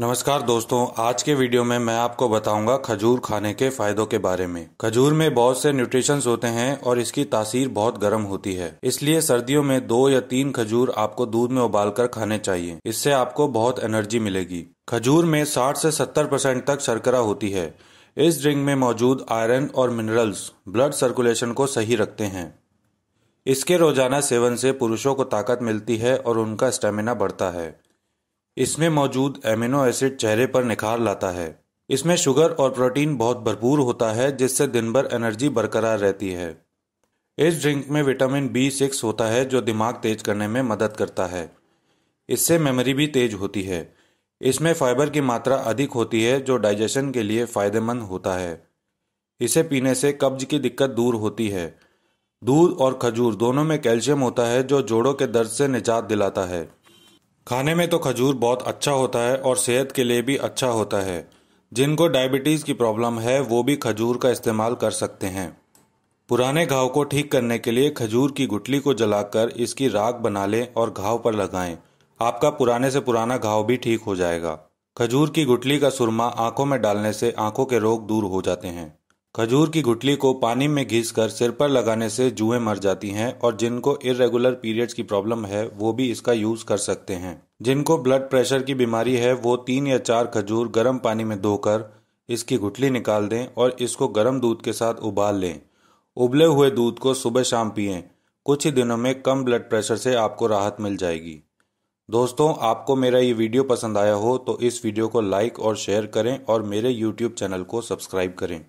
नमस्कार दोस्तों आज के वीडियो में मैं आपको बताऊंगा खजूर खाने के फायदों के बारे में खजूर में बहुत से न्यूट्रिशंस होते हैं और इसकी तासीर बहुत गर्म होती है इसलिए सर्दियों में दो या तीन खजूर आपको दूध में उबालकर खाने चाहिए इससे आपको बहुत एनर्जी मिलेगी खजूर में 60 से 70 परसेंट तक शर्करा होती है इस ड्रिंक में मौजूद आयरन और मिनरल्स ब्लड सर्कुलेशन को सही रखते हैं इसके रोजाना सेवन से पुरुषों को ताकत मिलती है और उनका स्टेमिना बढ़ता है इसमें मौजूद एमिनो एसिड चेहरे पर निखार लाता है इसमें शुगर और प्रोटीन बहुत भरपूर होता है जिससे दिन भर एनर्जी बरकरार रहती है इस ड्रिंक में विटामिन बी सिक्स होता है जो दिमाग तेज करने में मदद करता है इससे मेमोरी भी तेज होती है इसमें फाइबर की मात्रा अधिक होती है जो डाइजेशन के लिए फायदेमंद होता है इसे पीने से कब्ज की दिक्कत दूर होती है दूध और खजूर दोनों में कैल्शियम होता है जो जोड़ों के दर्द से निजात दिलाता है खाने में तो खजूर बहुत अच्छा होता है और सेहत के लिए भी अच्छा होता है जिनको डायबिटीज़ की प्रॉब्लम है वो भी खजूर का इस्तेमाल कर सकते हैं पुराने घाव को ठीक करने के लिए खजूर की गुटली को जलाकर इसकी राख बना लें और घाव पर लगाएं आपका पुराने से पुराना घाव भी ठीक हो जाएगा खजूर की गुटली का सुरमा आंखों में डालने से आंखों के रोग दूर हो जाते हैं खजूर की गुठली को पानी में कर सिर पर लगाने से जुएं मर जाती हैं और जिनको इरेगुलर पीरियड्स की प्रॉब्लम है वो भी इसका यूज कर सकते हैं जिनको ब्लड प्रेशर की बीमारी है वो तीन या चार खजूर गर्म पानी में धोकर इसकी गुठली निकाल दें और इसको गर्म दूध के साथ उबाल लें उबले हुए दूध को सुबह शाम पिए कुछ ही दिनों में कम ब्लड प्रेशर से आपको राहत मिल जाएगी दोस्तों आपको मेरा ये वीडियो पसंद आया हो तो इस वीडियो को लाइक और शेयर करें और मेरे यूट्यूब चैनल को सब्सक्राइब करें